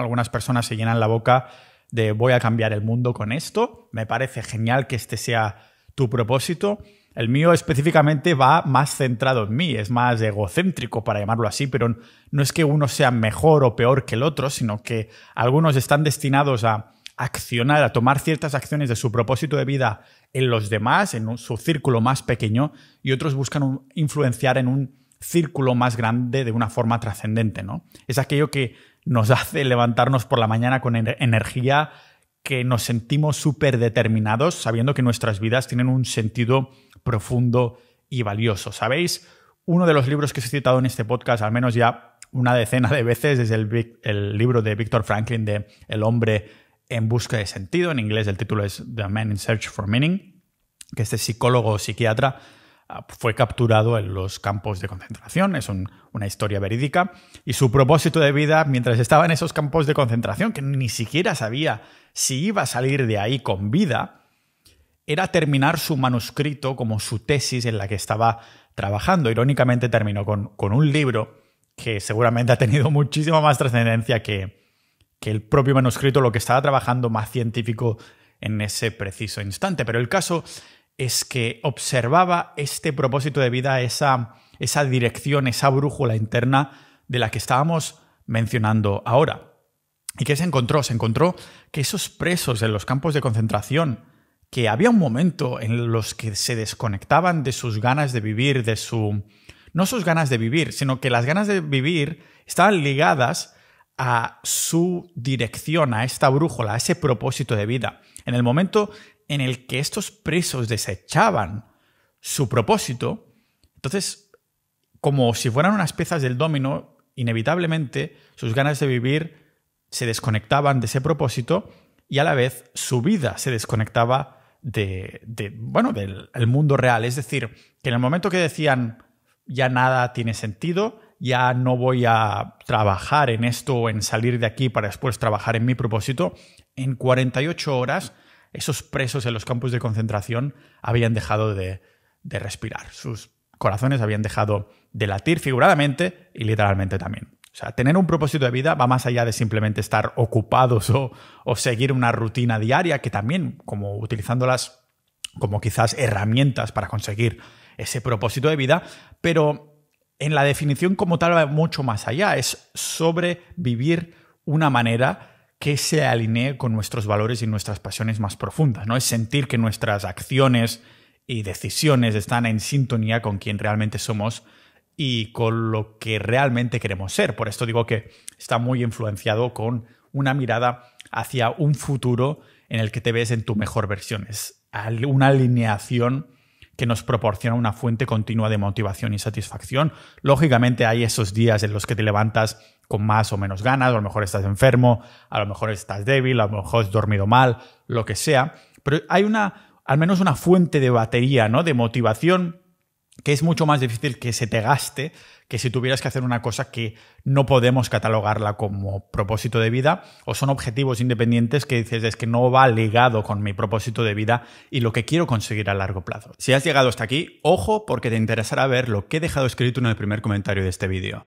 Algunas personas se llenan la boca de voy a cambiar el mundo con esto. Me parece genial que este sea tu propósito. El mío específicamente va más centrado en mí, es más egocéntrico para llamarlo así, pero no es que uno sea mejor o peor que el otro, sino que algunos están destinados a accionar, a tomar ciertas acciones de su propósito de vida en los demás, en su círculo más pequeño, y otros buscan influenciar en un círculo más grande de una forma trascendente, ¿no? Es aquello que nos hace levantarnos por la mañana con energía, que nos sentimos súper determinados, sabiendo que nuestras vidas tienen un sentido profundo y valioso. ¿Sabéis? Uno de los libros que he citado en este podcast, al menos ya una decena de veces, es el, el libro de Víctor Franklin de El hombre en busca de sentido. En inglés el título es The Man in Search for Meaning, que este psicólogo o psiquiatra Ah, fue capturado en los campos de concentración, es una historia verídica, y su propósito de vida mientras estaba en esos campos de concentración, que ni siquiera sabía si iba a salir de ahí con vida, era terminar su manuscrito como su tesis en la que estaba trabajando. Irónicamente terminó con, un libro que seguramente ha tenido muchísima más trascendencia que, que el propio manuscrito, lo que estaba trabajando más científico en ese preciso instante. Pero el caso es que observaba este propósito de vida, esa, esa dirección, esa brújula interna de la que estábamos mencionando ahora. ¿Y qué se encontró? Se encontró que esos presos en los campos de concentración, que había un momento en los que se desconectaban de sus ganas de vivir, de su... no sus ganas de vivir, sino que las ganas de vivir estaban ligadas a su dirección, a esta brújula, a ese propósito de vida. En el momento en el que estos presos desechaban su propósito, entonces, como si fueran unas piezas del dominó, inevitablemente sus ganas de vivir se desconectaban de ese propósito y a la vez su vida se desconectaba de, bueno, del mundo real. Es decir, que en el momento que decían ya nada tiene sentido, ya no voy a trabajar en esto o en salir de aquí para después trabajar en mi propósito, en 48 horas esos presos en los campos de concentración habían dejado de, respirar, sus corazones habían dejado de latir figuradamente y literalmente también. O sea, tener un propósito de vida va más allá de simplemente estar ocupados o, o seguir una rutina diaria, que también, como utilizándolas como quizás herramientas para conseguir ese propósito de vida, pero en la definición como tal va mucho más allá, es sobrevivir una manera que se alinee con nuestros valores y nuestras pasiones más profundas, ¿no? Es sentir que nuestras acciones y decisiones están en sintonía con quien realmente somos y con lo que realmente queremos ser. Por esto digo que está muy influenciado con una mirada hacia un futuro en el que te ves en tu mejor versión. Es una alineación que nos proporciona una fuente continua de motivación y satisfacción. Lógicamente hay esos días en los que te levantas con más o menos ganas, a lo mejor estás enfermo, a lo mejor estás débil, a lo mejor has dormido mal, lo que sea, pero hay una, al menos una fuente de batería, ¿no? De motivación que es mucho más difícil que se te gaste que si tuvieras que hacer una cosa que no podemos catalogarla como propósito de vida o son objetivos independientes que dices es que no va ligado con mi propósito de vida y lo que quiero conseguir a largo plazo. Si has llegado hasta aquí, ojo porque te interesará ver lo que he dejado escrito en el primer comentario de este vídeo.